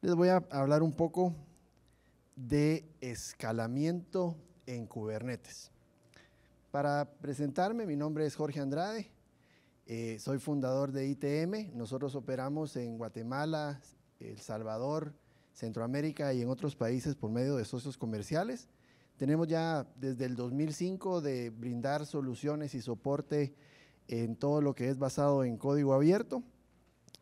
les voy a hablar un poco de escalamiento en Kubernetes. Para presentarme, mi nombre es Jorge Andrade, eh, soy fundador de ITM, nosotros operamos en Guatemala, El Salvador, Centroamérica y en otros países por medio de socios comerciales. Tenemos ya desde el 2005 de brindar soluciones y soporte en todo lo que es basado en código abierto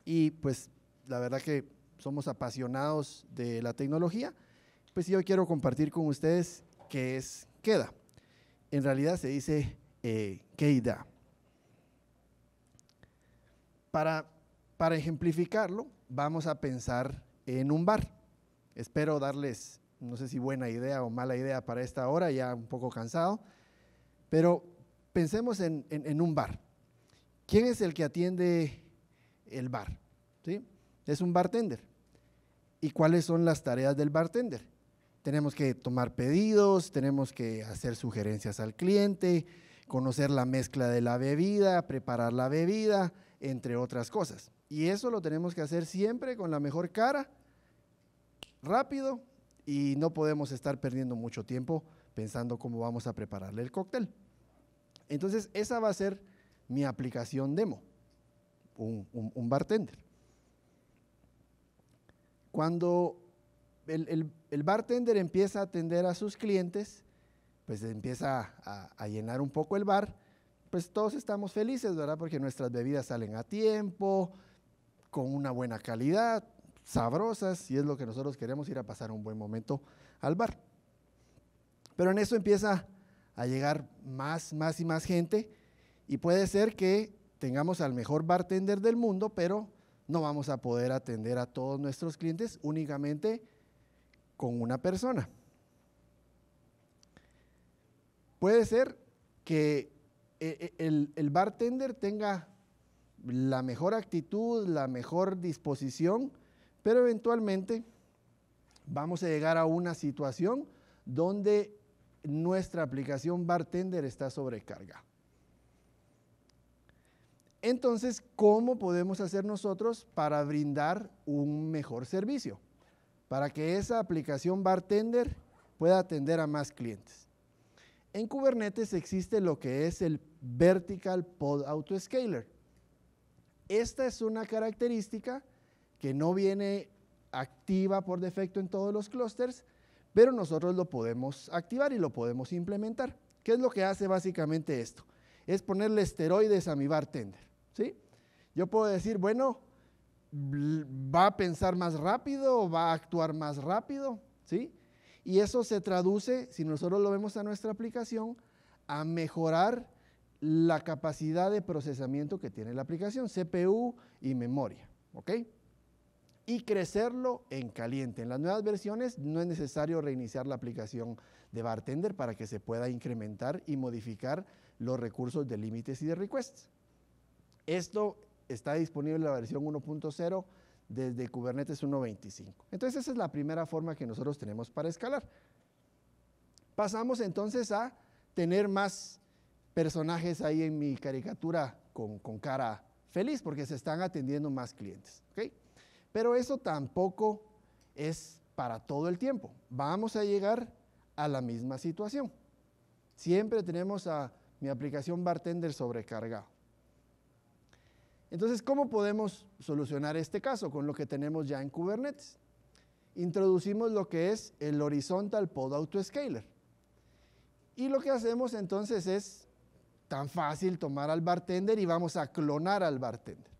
y pues la verdad que somos apasionados de la tecnología, pues yo quiero compartir con ustedes qué es queda. En realidad se dice eh, queda. Para, para ejemplificarlo, vamos a pensar en un bar. Espero darles, no sé si buena idea o mala idea para esta hora, ya un poco cansado, pero pensemos en, en un bar. ¿Quién es el que atiende el bar? ¿Sí? es un bartender. ¿Y cuáles son las tareas del bartender? Tenemos que tomar pedidos, tenemos que hacer sugerencias al cliente, conocer la mezcla de la bebida, preparar la bebida, entre otras cosas. Y eso lo tenemos que hacer siempre con la mejor cara, rápido, y no podemos estar perdiendo mucho tiempo pensando cómo vamos a prepararle el cóctel. Entonces, esa va a ser mi aplicación demo, un, bartender. Cuando el, bartender empieza a atender a sus clientes, pues empieza a, a, llenar un poco el bar, pues todos estamos felices, ¿verdad? Porque nuestras bebidas salen a tiempo, con una buena calidad, sabrosas, y es lo que nosotros queremos ir a pasar un buen momento al bar. Pero en eso empieza a llegar más, más y más gente, y puede ser que tengamos al mejor bartender del mundo, pero no vamos a poder atender a todos nuestros clientes únicamente con una persona. Puede ser que eh, eh, el, bartender tenga la mejor actitud, la mejor disposición, pero eventualmente vamos a llegar a una situación donde nuestra aplicación bartender está sobrecargada. Entonces, ¿cómo podemos hacer nosotros para brindar un mejor servicio? Para que esa aplicación bartender pueda atender a más clientes. En Kubernetes existe lo que es el Vertical Pod Autoscaler. Esta es una característica que no viene activa por defecto en todos los clusters, pero nosotros lo podemos activar y lo podemos implementar. ¿Qué es lo que hace básicamente esto? Es ponerle esteroides a mi bartender. ¿sí? Yo puedo decir, bueno, va a pensar más rápido o va a actuar más rápido, ¿sí? Y eso se traduce, si nosotros lo vemos a nuestra aplicación, a mejorar la capacidad de procesamiento que tiene la aplicación, CPU y memoria, Y crecerlo en caliente. En las nuevas versiones no es necesario reiniciar la aplicación de Bartender para que se pueda incrementar y modificar los recursos de límites y de requests. Esto está disponible en la versión 1.0 desde Kubernetes 1.25. Entonces esa es la primera forma que nosotros tenemos para escalar. Pasamos entonces a tener más personajes ahí en mi caricatura con, cara feliz porque se están atendiendo más clientes. Pero eso tampoco es para todo el tiempo. Vamos a llegar a la misma situación. Siempre tenemos a mi aplicación Bartender sobrecargado. Entonces, ¿cómo podemos solucionar este caso con lo que tenemos ya en Kubernetes? Introducimos lo que es el horizontal pod autoscaler. Y lo que hacemos entonces es tan fácil tomar al bartender y vamos a clonar al bartender.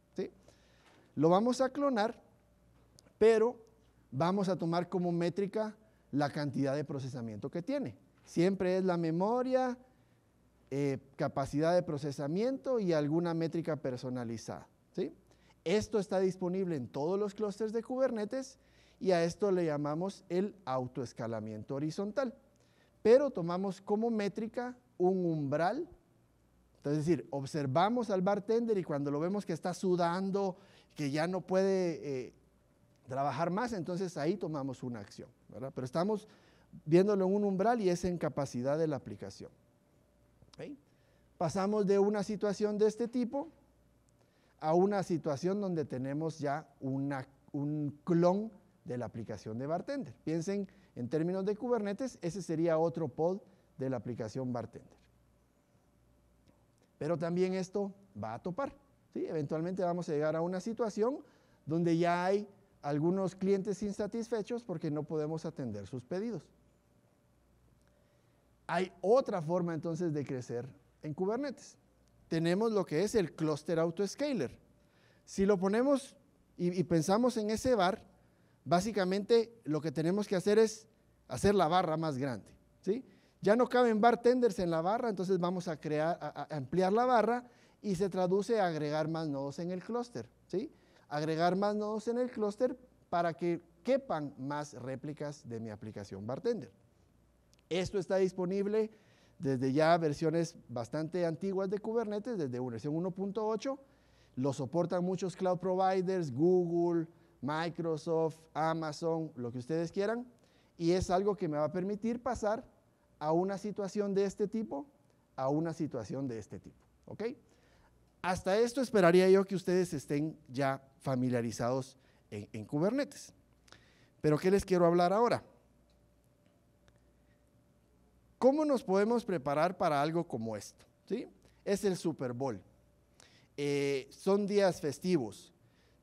Lo vamos a clonar, pero vamos a tomar como métrica la cantidad de procesamiento que tiene. Siempre es la memoria eh, capacidad de procesamiento y alguna métrica personalizada. ¿sí? Esto está disponible en todos los clústeres de Kubernetes y a esto le llamamos el autoescalamiento horizontal. Pero tomamos como métrica un umbral, es decir, observamos al bartender y cuando lo vemos que está sudando, que ya no puede eh, trabajar más, entonces ahí tomamos una acción. Pero estamos viéndolo en un umbral y es en capacidad de la aplicación. Pasamos de una situación de este tipo a una situación donde tenemos ya un clon de la aplicación de Bartender. Piensen en términos de Kubernetes, ese sería otro pod de la aplicación Bartender. Pero también esto va a topar. ¿sí? Eventualmente vamos a llegar a una situación donde ya hay algunos clientes insatisfechos porque no podemos atender sus pedidos hay otra forma entonces de crecer en Kubernetes. Tenemos lo que es el cluster autoscaler. Si lo ponemos y, pensamos en ese bar, básicamente lo que tenemos que hacer es hacer la barra más grande. ¿sí? Ya no caben bartenders en la barra, entonces vamos a, crear, ampliar la barra y se traduce a agregar más nodos en el clúster. ¿sí? Agregar más nodos en el clúster para que quepan más réplicas de mi aplicación bartender. Esto está disponible desde ya versiones bastante antiguas de Kubernetes, desde versión 1.8. Lo soportan muchos cloud providers, Google, Microsoft, Amazon, lo que ustedes quieran. Y es algo que me va a permitir pasar a una situación de este tipo, a una situación de este tipo. ¿Ok? Hasta esto esperaría yo que ustedes estén ya familiarizados en Kubernetes. Pero ¿qué les quiero hablar ahora? ¿Cómo nos podemos preparar para algo como esto? ¿Sí? Es el Super Bowl. Eh, son días festivos.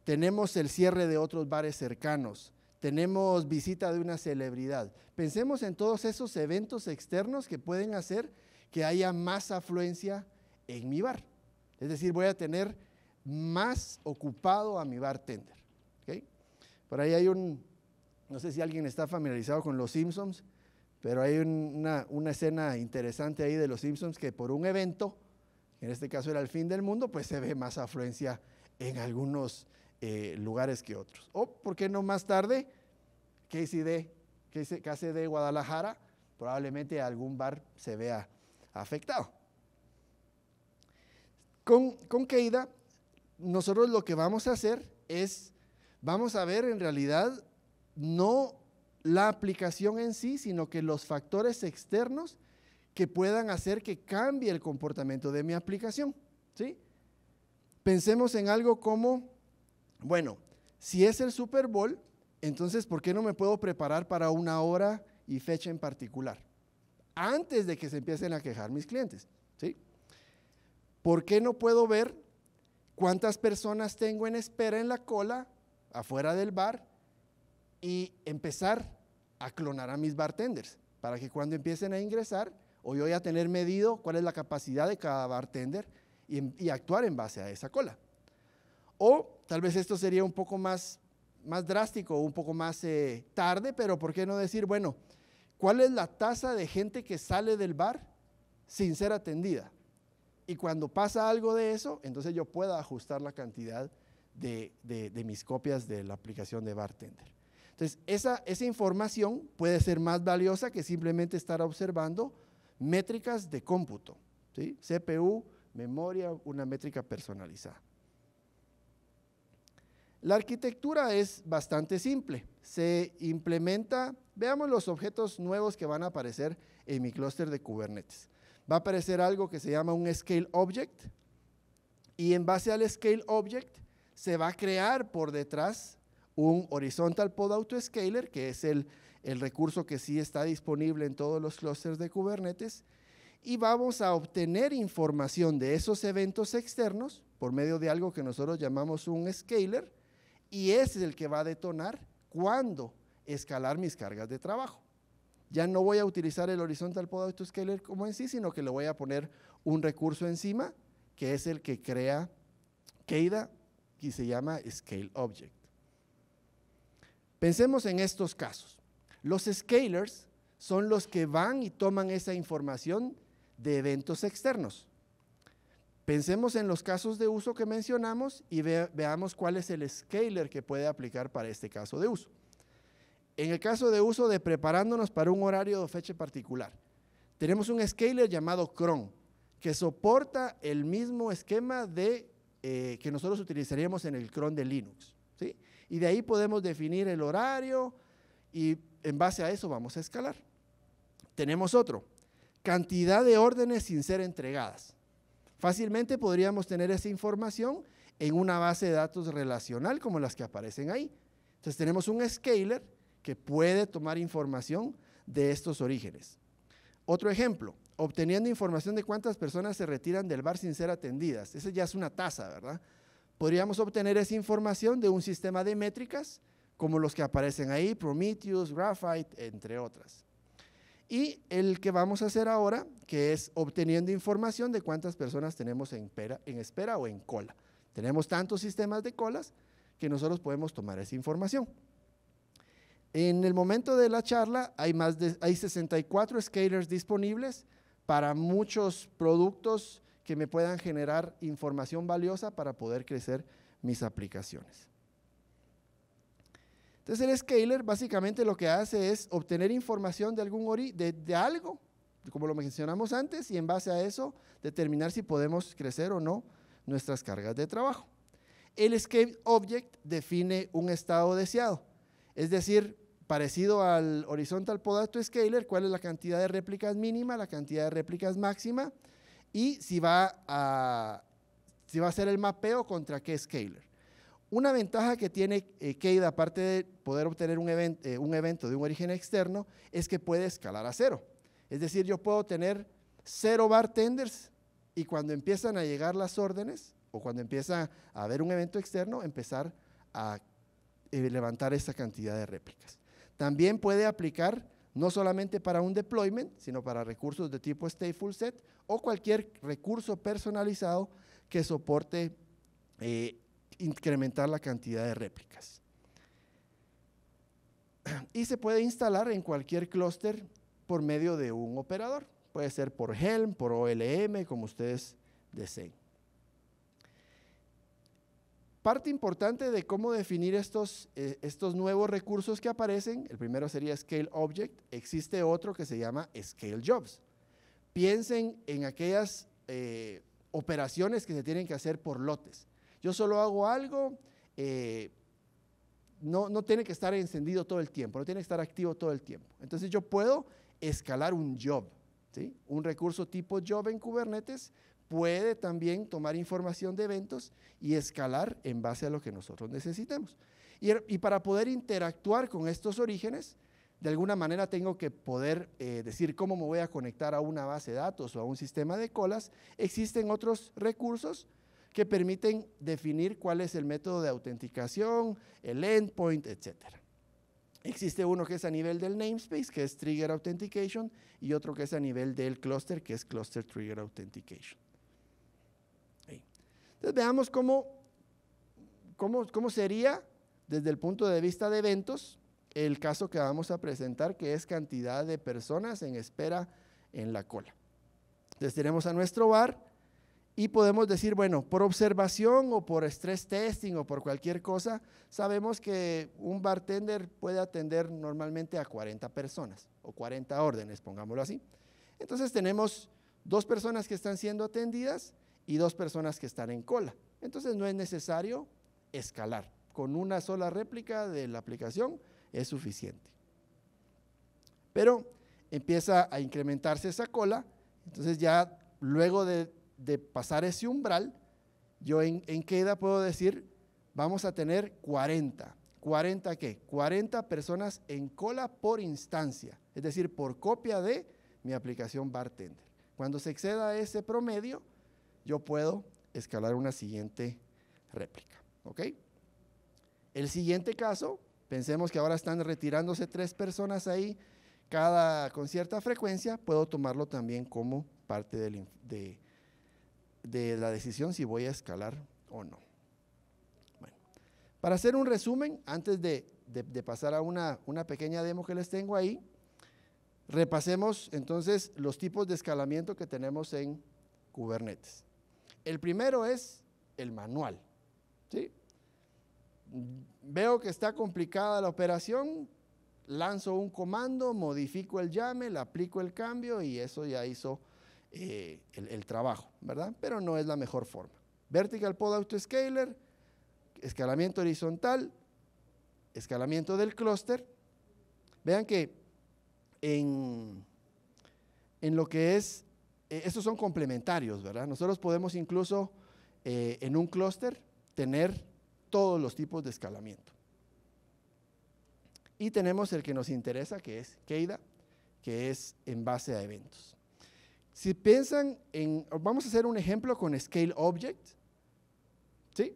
Tenemos el cierre de otros bares cercanos. Tenemos visita de una celebridad. Pensemos en todos esos eventos externos que pueden hacer que haya más afluencia en mi bar. Es decir, voy a tener más ocupado a mi bartender. ¿Okay? Por ahí hay un, no sé si alguien está familiarizado con los Simpsons, pero hay una, escena interesante ahí de los Simpsons que por un evento, en este caso era el fin del mundo, pues se ve más afluencia en algunos eh, lugares que otros. O, ¿por qué no más tarde? hace de Guadalajara, probablemente algún bar se vea afectado. Con, con Keida, nosotros lo que vamos a hacer es, vamos a ver en realidad no la aplicación en sí, sino que los factores externos que puedan hacer que cambie el comportamiento de mi aplicación. ¿sí? Pensemos en algo como, bueno, si es el Super Bowl, entonces ¿por qué no me puedo preparar para una hora y fecha en particular? Antes de que se empiecen a quejar mis clientes. ¿sí? ¿Por qué no puedo ver cuántas personas tengo en espera en la cola afuera del bar y empezar a clonar a mis bartenders para que cuando empiecen a ingresar o yo a tener medido cuál es la capacidad de cada bartender em, y, actuar en base a esa cola. O tal vez esto sería un poco más, más drástico, un poco más eh, tarde, pero ¿por qué no decir, bueno, cuál es la tasa de gente que sale del bar sin ser atendida? Y cuando pasa algo de eso, entonces yo pueda ajustar la cantidad de, de mis copias de la aplicación de bartender. Entonces, esa, esa información puede ser más valiosa que simplemente estar observando métricas de cómputo, CPU, memoria, una métrica personalizada. La arquitectura es bastante simple. Se implementa, veamos los objetos nuevos que van a aparecer en mi clúster de Kubernetes. Va a aparecer algo que se llama un scale object y en base al scale object se va a crear por detrás un horizontal pod autoscaler, que es el, recurso que sí está disponible en todos los clusters de Kubernetes, y vamos a obtener información de esos eventos externos por medio de algo que nosotros llamamos un scaler, y ese es el que va a detonar cuando escalar mis cargas de trabajo. Ya no voy a utilizar el horizontal pod autoscaler como en sí, sino que le voy a poner un recurso encima, que es el que crea Keida, y se llama Scale Object. Pensemos en estos casos. Los scalers son los que van y toman esa información de eventos externos. Pensemos en los casos de uso que mencionamos y veamos cuál es el scaler que puede aplicar para este caso de uso. En el caso de uso de preparándonos para un horario o fecha particular, tenemos un scaler llamado cron que soporta el mismo esquema de, eh, que nosotros utilizaríamos en el cron de Linux. Y de ahí podemos definir el horario y en base a eso vamos a escalar. Tenemos otro, cantidad de órdenes sin ser entregadas. Fácilmente podríamos tener esa información en una base de datos relacional como las que aparecen ahí. Entonces tenemos un scaler que puede tomar información de estos orígenes. Otro ejemplo, obteniendo información de cuántas personas se retiran del bar sin ser atendidas. Esa ya es una tasa, ¿verdad? podríamos obtener esa información de un sistema de métricas como los que aparecen ahí, Prometheus, Graphite, entre otras. Y el que vamos a hacer ahora, que es obteniendo información de cuántas personas tenemos en, en espera o en cola. Tenemos tantos sistemas de colas que nosotros podemos tomar esa información. En el momento de la charla hay, más de, hay 64 scalers disponibles para muchos productos, que me puedan generar información valiosa para poder crecer mis aplicaciones. Entonces el scaler básicamente lo que hace es obtener información de, algún ori de, algo, como lo mencionamos antes, y en base a eso determinar si podemos crecer o no nuestras cargas de trabajo. El escape object define un estado deseado, es decir, parecido al horizontal podato scaler, cuál es la cantidad de réplicas mínima, la cantidad de réplicas máxima, y si va a, si va a hacer el mapeo contra qué scaler. Una ventaja que tiene eh, aparte de poder obtener eh, un, evento de un origen externo, es que puede escalar a cero. Es decir, yo puedo tener cero bartenders y cuando empiezan a llegar las órdenes o cuando empieza a haber un evento externo, empezar a eh, levantar esa cantidad de réplicas. También puede aplicar no solamente para un deployment, sino para recursos de tipo stateful set o cualquier recurso personalizado que soporte eh, incrementar la cantidad de réplicas. Y se puede instalar en cualquier clúster por medio de un operador. Puede ser por Helm, por OLM, como ustedes deseen. Parte importante de cómo definir estos, eh, estos nuevos recursos que aparecen, el primero sería Scale Object, existe otro que se llama Scale Jobs. Piensen en aquellas eh, operaciones que se tienen que hacer por lotes. Yo solo hago algo, eh, no, tiene que estar encendido todo el tiempo, no tiene que estar activo todo el tiempo. Entonces yo puedo escalar un job, ¿sí? un recurso tipo job en Kubernetes puede también tomar información de eventos y escalar en base a lo que nosotros necesitemos. Y, er, para poder interactuar con estos orígenes, de alguna manera tengo que poder eh, decir cómo me voy a conectar a una base de datos o a un sistema de colas. Existen otros recursos que permiten definir cuál es el método de autenticación, el endpoint, etc. Existe uno que es a nivel del namespace, que es Trigger Authentication, y otro que es a nivel del cluster, que es Cluster Trigger Authentication. Entonces veamos cómo, cómo sería desde el punto de vista de eventos el caso que vamos a presentar, que es cantidad de personas en espera en la cola. Entonces tenemos a nuestro bar y podemos decir, bueno, por observación o por estrés testing o por cualquier cosa, sabemos que un bartender puede atender normalmente a 40 personas o 40 órdenes, pongámoslo así. Entonces tenemos dos personas que están siendo atendidas y dos personas que están en cola. Entonces no es necesario escalar. Con una sola réplica de la aplicación es suficiente. Pero empieza a incrementarse esa cola, entonces ya luego de, pasar ese umbral, yo en, en queda puedo decir, vamos a tener 40. ¿40 qué? 40 personas en cola por instancia, es decir, por copia de mi aplicación Bartender. Cuando se exceda ese promedio, yo puedo escalar una siguiente réplica. El siguiente caso, pensemos que ahora están retirándose tres personas ahí, cada con cierta frecuencia, puedo tomarlo también como parte de, la decisión si voy a escalar o no. Bueno, para hacer un resumen, antes de, pasar a una, pequeña demo que les tengo ahí, repasemos entonces los tipos de escalamiento que tenemos en Kubernetes. El primero es el manual. Veo que está complicada la operación, lanzo un comando, modifico el llame, le aplico el cambio y eso ya hizo eh, el, trabajo, ¿verdad? Pero no es la mejor forma. Vertical Pod Autoscaler, escalamiento horizontal, escalamiento del clúster. Vean que en, en lo que es eh, estos son complementarios, ¿verdad? Nosotros podemos incluso eh, en un clúster tener todos los tipos de escalamiento. Y tenemos el que nos interesa, que es Keida, que es en base a eventos. Si piensan en, vamos a hacer un ejemplo con Scale Object, ¿sí?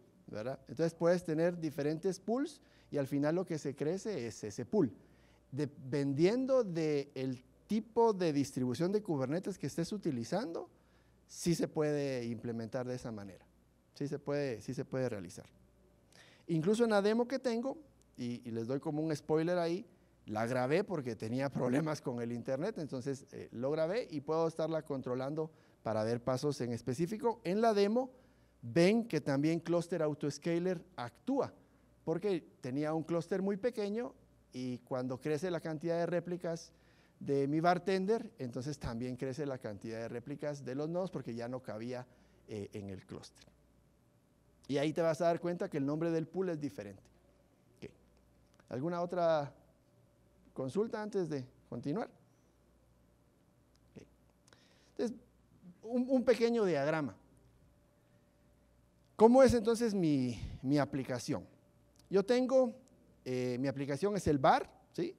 Entonces puedes tener diferentes pools y al final lo que se crece es ese pool. Dependiendo del tipo de distribución de Kubernetes que estés utilizando, sí se puede implementar de esa manera, sí se puede, realizar. Incluso en la demo que tengo, y, les doy como un spoiler ahí, la grabé porque tenía problemas con el internet, entonces eh, lo grabé y puedo estarla controlando para ver pasos en específico. En la demo ven que también Cluster Autoscaler actúa, porque tenía un clúster muy pequeño y cuando crece la cantidad de réplicas de mi bartender, entonces también crece la cantidad de réplicas de los nodos porque ya no cabía eh, en el clúster. Y ahí te vas a dar cuenta que el nombre del pool es diferente. ¿Alguna otra consulta antes de continuar? Entonces, un pequeño diagrama. ¿Cómo es entonces mi, aplicación? Yo tengo, eh, mi aplicación es el bar, ¿sí?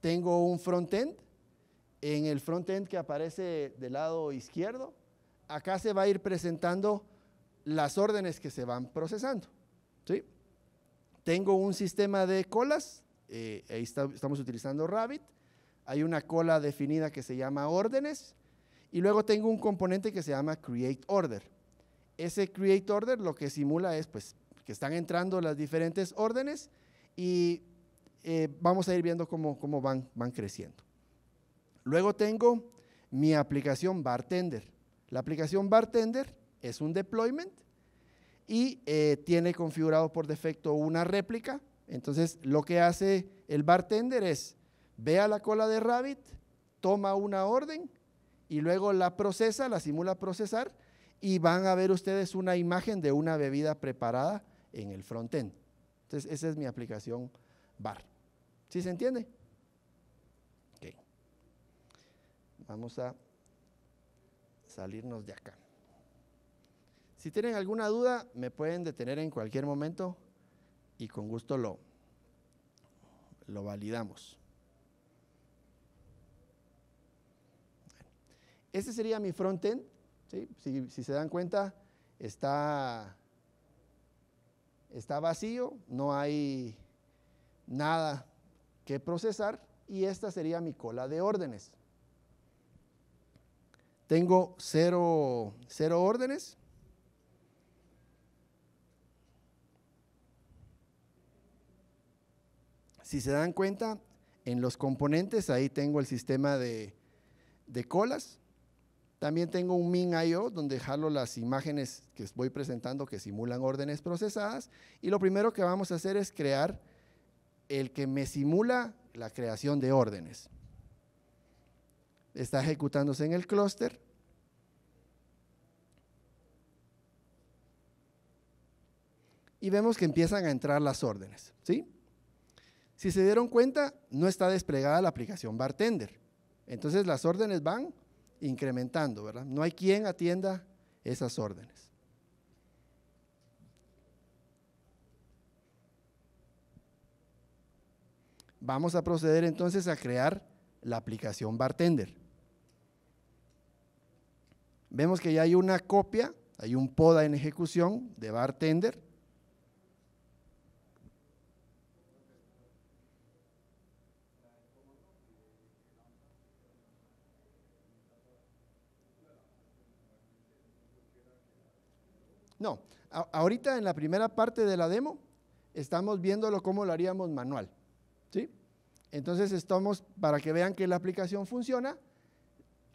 Tengo un frontend. En el frontend que aparece del lado izquierdo, acá se va a ir presentando las órdenes que se van procesando. ¿sí? Tengo un sistema de colas, eh, ahí estamos utilizando Rabbit, hay una cola definida que se llama órdenes y luego tengo un componente que se llama create order ese create order lo que simula es pues que están entrando las diferentes órdenes y eh, vamos a ir viendo cómo, van, van creciendo. Luego tengo mi aplicación Bartender. La aplicación Bartender es un deployment y eh, tiene configurado por defecto una réplica. Entonces, lo que hace el bartender es, ve a la cola de Rabbit, toma una orden y luego la procesa, la simula procesar y van a ver ustedes una imagen de una bebida preparada en el frontend. Entonces, esa es mi aplicación bar. ¿Sí se entiende? Ok. Vamos a salirnos de acá. Si tienen alguna duda, me pueden detener en cualquier momento y con gusto lo, lo validamos. Este sería mi frontend si, se dan cuenta, está, está vacío, no hay nada que procesar y esta sería mi cola de órdenes. Tengo cero, órdenes. Si se dan cuenta, en los componentes ahí tengo el sistema de colas. También tengo un min.io donde jalo las imágenes que voy presentando que simulan órdenes procesadas. Y lo primero que vamos a hacer es crear el que me simula la creación de órdenes. Está ejecutándose en el clúster. Y vemos que empiezan a entrar las órdenes. ¿sí? Si se dieron cuenta, no está desplegada la aplicación Bartender. Entonces las órdenes van incrementando, ¿verdad? No hay quien atienda esas órdenes. Vamos a proceder entonces a crear la aplicación Bartender. Vemos que ya hay una copia, hay un poda en ejecución de Bartender No, ahorita en la primera parte de la demo estamos viéndolo cómo lo haríamos manual. ¿sí? Entonces estamos, para que vean que la aplicación funciona,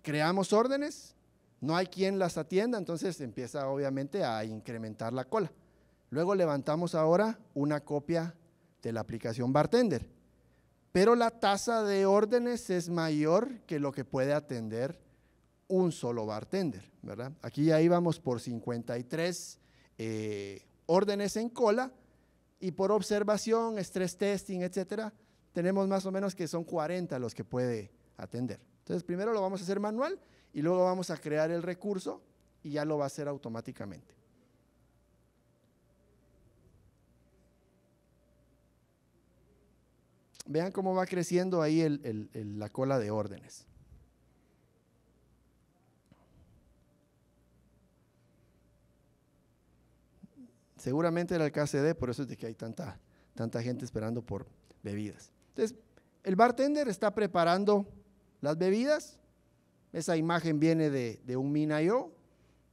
creamos órdenes, no hay quien las atienda, entonces empieza obviamente a incrementar la cola. Luego levantamos ahora una copia de la aplicación Bartender, pero la tasa de órdenes es mayor que lo que puede atender un solo bartender, ¿verdad? Aquí ya íbamos por 53 eh, órdenes en cola y por observación, estrés testing, etcétera, tenemos más o menos que son 40 los que puede atender. Entonces, primero lo vamos a hacer manual y luego vamos a crear el recurso y ya lo va a hacer automáticamente. Vean cómo va creciendo ahí la cola de órdenes. Seguramente era el KCD, por eso es de que hay tanta, tanta gente esperando por bebidas. Entonces, el bartender está preparando las bebidas. Esa imagen viene de, un minayo,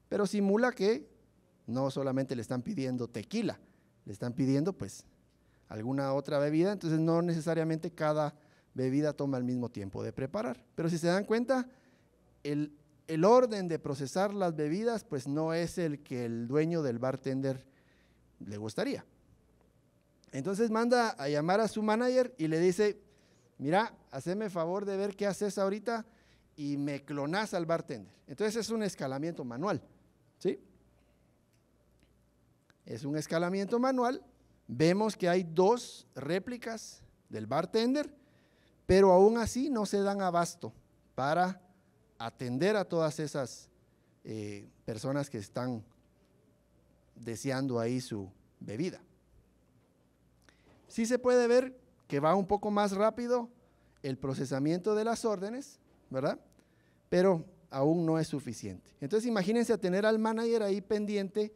pero simula que no solamente le están pidiendo tequila, le están pidiendo pues alguna otra bebida, entonces no necesariamente cada bebida toma el mismo tiempo de preparar. Pero si se dan cuenta, el, el orden de procesar las bebidas pues no es el que el dueño del bartender le gustaría. Entonces manda a llamar a su manager y le dice, mira, haceme favor de ver qué haces ahorita y me clonás al bartender. Entonces es un escalamiento manual, ¿sí? Es un escalamiento manual. Vemos que hay dos réplicas del bartender, pero aún así no se dan abasto para atender a todas esas eh, personas que están deseando ahí su bebida. Sí se puede ver que va un poco más rápido el procesamiento de las órdenes, ¿verdad? Pero aún no es suficiente. Entonces imagínense tener al manager ahí pendiente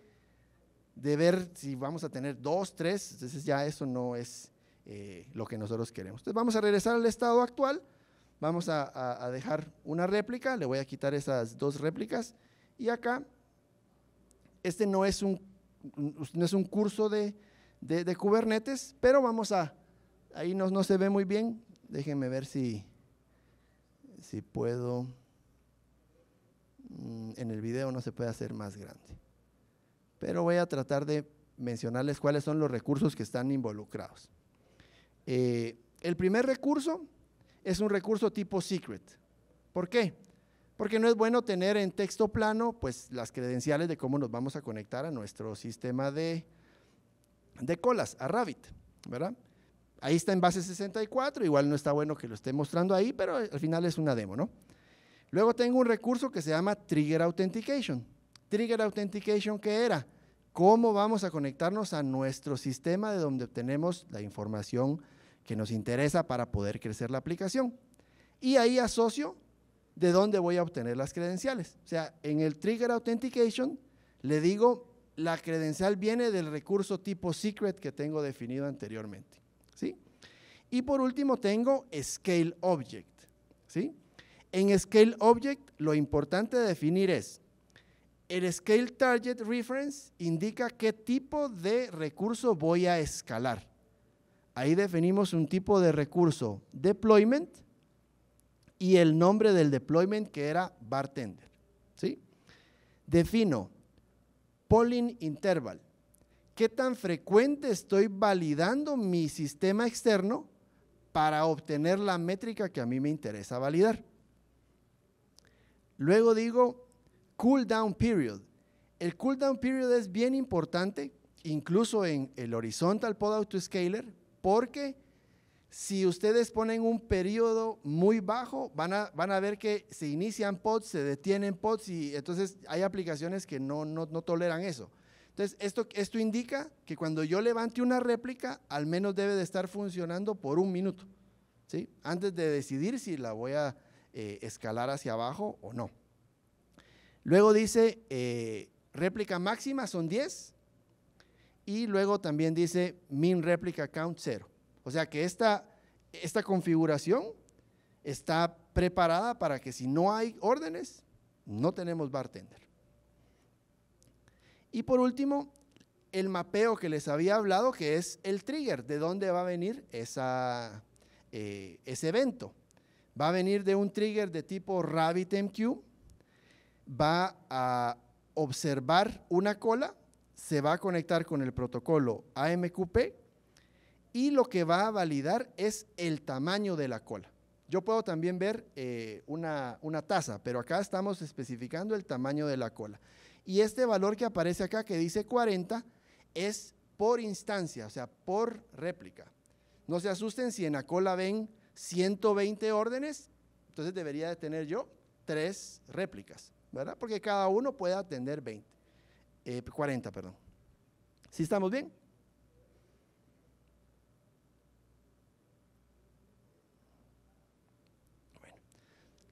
de ver si vamos a tener dos, tres, entonces ya eso no es eh, lo que nosotros queremos. Entonces vamos a regresar al estado actual, vamos a, a dejar una réplica, le voy a quitar esas dos réplicas y acá, este no es un no es un curso de, de, Kubernetes, pero vamos a, ahí no, se ve muy bien, déjenme ver si, si puedo, mm, en el video no se puede hacer más grande, pero voy a tratar de mencionarles cuáles son los recursos que están involucrados. Eh, el primer recurso es un recurso tipo secret. ¿Por qué? porque no es bueno tener en texto plano pues, las credenciales de cómo nos vamos a conectar a nuestro sistema de, de colas, a Rabbit, ¿verdad? Ahí está en base 64, igual no está bueno que lo esté mostrando ahí, pero al final es una demo, ¿no? Luego tengo un recurso que se llama Trigger Authentication. Trigger Authentication, ¿qué era? ¿Cómo vamos a conectarnos a nuestro sistema de donde obtenemos la información que nos interesa para poder crecer la aplicación? Y ahí asocio de dónde voy a obtener las credenciales. O sea, en el Trigger Authentication le digo, la credencial viene del recurso tipo secret que tengo definido anteriormente. ¿sí? Y por último tengo Scale Object. ¿sí? En Scale Object lo importante de definir es, el Scale Target Reference indica qué tipo de recurso voy a escalar. Ahí definimos un tipo de recurso deployment, y el nombre del deployment que era bartender. ¿sí? Defino polling interval. ¿Qué tan frecuente estoy validando mi sistema externo para obtener la métrica que a mí me interesa validar? Luego digo cool down period. El cool down period es bien importante, incluso en el horizontal pod autoscaler, porque si ustedes ponen un periodo muy bajo, van a, van a ver que se inician pods, se detienen pods y entonces hay aplicaciones que no, toleran eso. Entonces, esto, esto indica que cuando yo levante una réplica, al menos debe de estar funcionando por un minuto, ¿sí? antes de decidir si la voy a eh, escalar hacia abajo o no. Luego dice, eh, réplica máxima son 10 y luego también dice min réplica count 0. O sea que esta, configuración está preparada para que si no hay órdenes, no tenemos bartender. Y por último, el mapeo que les había hablado, que es el trigger, de dónde va a venir esa, eh, ese evento. Va a venir de un trigger de tipo RabbitMQ, va a observar una cola, se va a conectar con el protocolo AMQP y lo que va a validar es el tamaño de la cola. Yo puedo también ver eh, una, tasa, pero acá estamos especificando el tamaño de la cola. Y este valor que aparece acá, que dice 40, es por instancia, o sea, por réplica. No se asusten si en la cola ven 120 órdenes, entonces debería de tener yo tres réplicas, ¿verdad? Porque cada uno puede atender 20, 40, eh, perdón. ¿Sí estamos bien?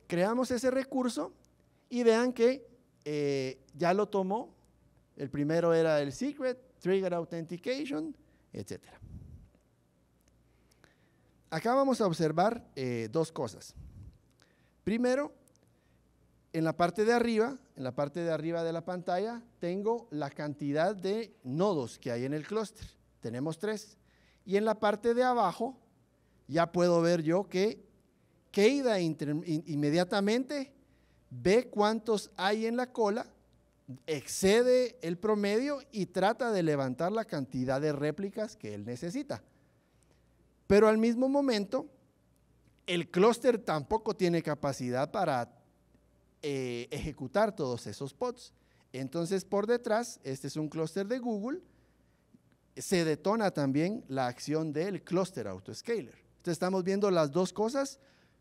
creamos ese recurso y vean que eh, ya lo tomó. El primero era el Secret, Trigger Authentication, etc. Acá vamos a observar eh, dos cosas. Primero, en la parte de arriba, en la parte de arriba de la pantalla, tengo la cantidad de nodos que hay en el clúster. Tenemos tres. Y en la parte de abajo, ya puedo ver yo que Keida inmediatamente ve cuántos hay en la cola, excede el promedio y trata de levantar la cantidad de réplicas que él necesita. Pero al mismo momento, el clúster tampoco tiene capacidad para eh, ejecutar todos esos pods. Entonces, por detrás, este es un clúster de Google, se detona también la acción del clúster autoscaler. Entonces, estamos viendo las dos cosas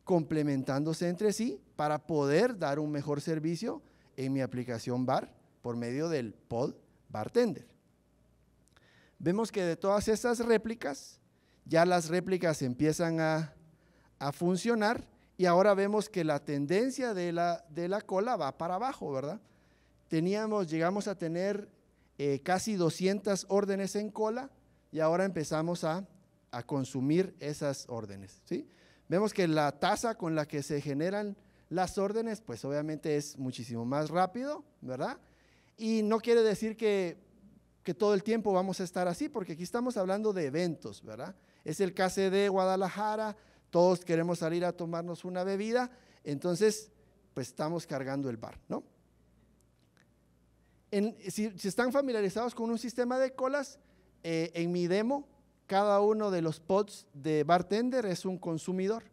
complementándose entre sí para poder dar un mejor servicio en mi aplicación Bar por medio del pod Bartender. Vemos que de todas esas réplicas, ya las réplicas empiezan a, funcionar y ahora vemos que la tendencia de la, de la, cola va para abajo, ¿verdad? Teníamos, llegamos a tener eh, casi 200 órdenes en cola y ahora empezamos a, a consumir esas órdenes, ¿sí? Vemos que la tasa con la que se generan las órdenes, pues obviamente es muchísimo más rápido, ¿verdad? Y no quiere decir que, todo el tiempo vamos a estar así, porque aquí estamos hablando de eventos, ¿verdad? Es el caso de Guadalajara, todos queremos salir a tomarnos una bebida, entonces pues estamos cargando el bar, ¿no? si, están familiarizados con un sistema de colas, eh, en mi demo cada uno de los pods de bartender es un consumidor.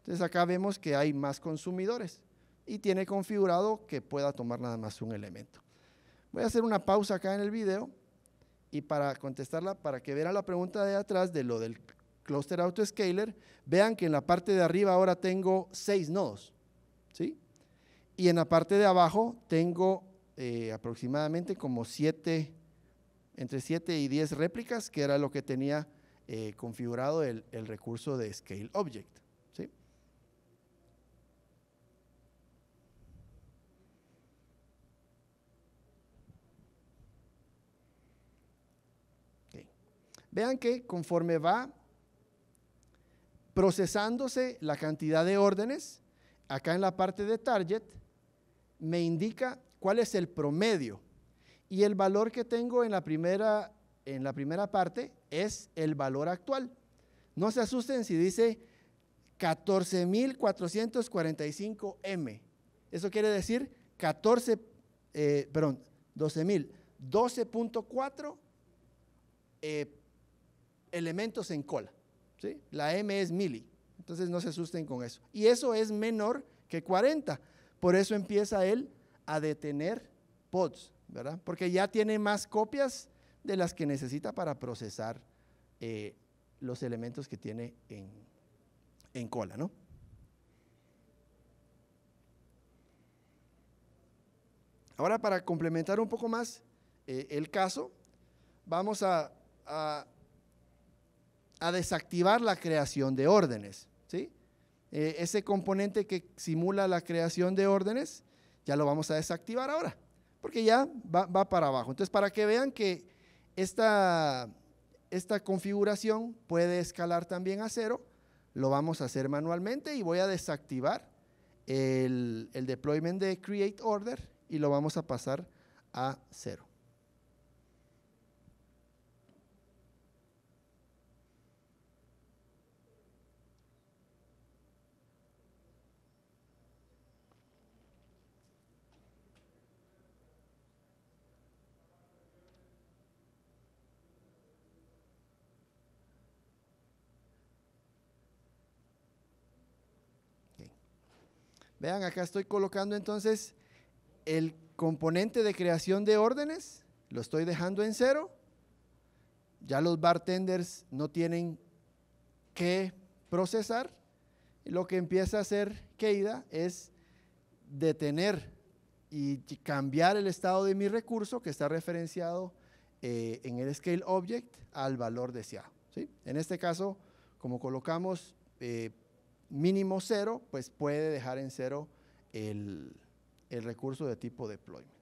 Entonces acá vemos que hay más consumidores y tiene configurado que pueda tomar nada más un elemento. Voy a hacer una pausa acá en el video y para contestarla, para que vean la pregunta de atrás de lo del cluster autoscaler, vean que en la parte de arriba ahora tengo seis nodos, ¿sí? Y en la parte de abajo tengo eh, aproximadamente como siete entre 7 y 10 réplicas, que era lo que tenía eh, configurado el, recurso de Scale Object. Vean que conforme va procesándose la cantidad de órdenes, acá en la parte de target, me indica cuál es el promedio y el valor que tengo en la primera, en la primera parte es el valor actual. No se asusten si dice 14.445M. Eso quiere decir 14, 12.4 eh, eh, elementos en cola. ¿sí? La M es mili, entonces no se asusten con eso. Y eso es menor que 40, por eso empieza él a detener pods. Porque ya tiene más copias de las que necesita para procesar eh, los elementos que tiene en, cola, ¿no? Ahora, para complementar un poco más eh, el caso, vamos a, a, desactivar la creación de órdenes. ¿sí? Eh, ese componente que simula la creación de órdenes, ya lo vamos a desactivar ahora porque ya va, para abajo. Entonces, para que vean que esta, configuración puede escalar también a cero, lo vamos a hacer manualmente y voy a desactivar el deployment de create order y lo vamos a pasar a cero. Vean, acá estoy colocando entonces el componente de creación de órdenes, lo estoy dejando en cero. Ya los bartenders no tienen que procesar. Lo que empieza a hacer Keida es detener y cambiar el estado de mi recurso que está referenciado eh, en el scale object al valor deseado. En este caso, como colocamos eh, mínimo cero, pues puede dejar en cero el, recurso de tipo deployment.